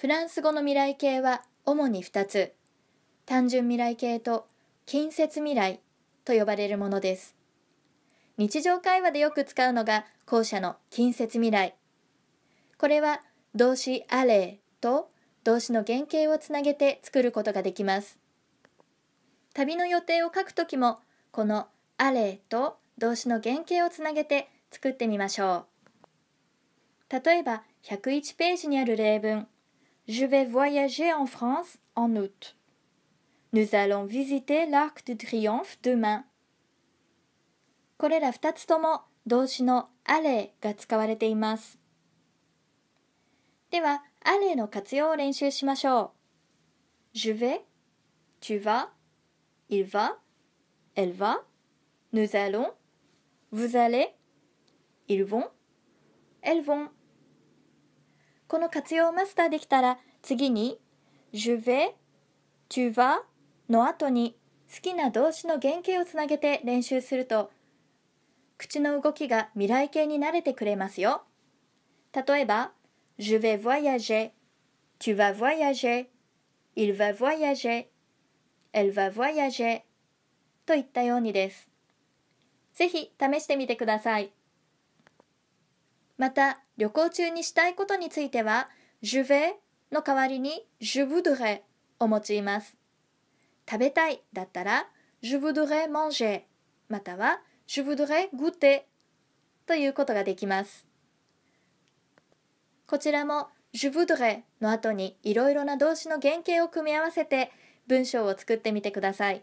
フランス語の未来形は主に2つ単純未来形と近接未来と呼ばれるものです日常会話でよく使うのが後者の近接未来これは動詞アレーと動詞の原型をつなげて作ることができます旅の予定を書くときもこのアレーと動詞の原型をつなげて作ってみましょう例えば101ページにある例文 Je vais voyager en France en août. Nous allons visiter l'Arc de Triomphe demain. これら2 Je vais, tu vas, il va, elle va, nous allons, vous allez, ils vont, elles vont. この活用をマスターできたら次に Je vais, tu vas の後に好きな動詞の原型をつなげて練習すると口の動きが未来形に慣れてくれますよ。例えば Je vais voyager, tu vas voyager, il va voyager, elle va voyager といったようにです。ぜひ試してみてください。また、旅行中にしたいことについては、je vais の代わりに je voudrais を用います。食べたいだったら、je voudrais manger または je voudrais goûter ということができます。こちらも je voudrais の後にいろいろな動詞の原型を組み合わせて文章を作ってみてください。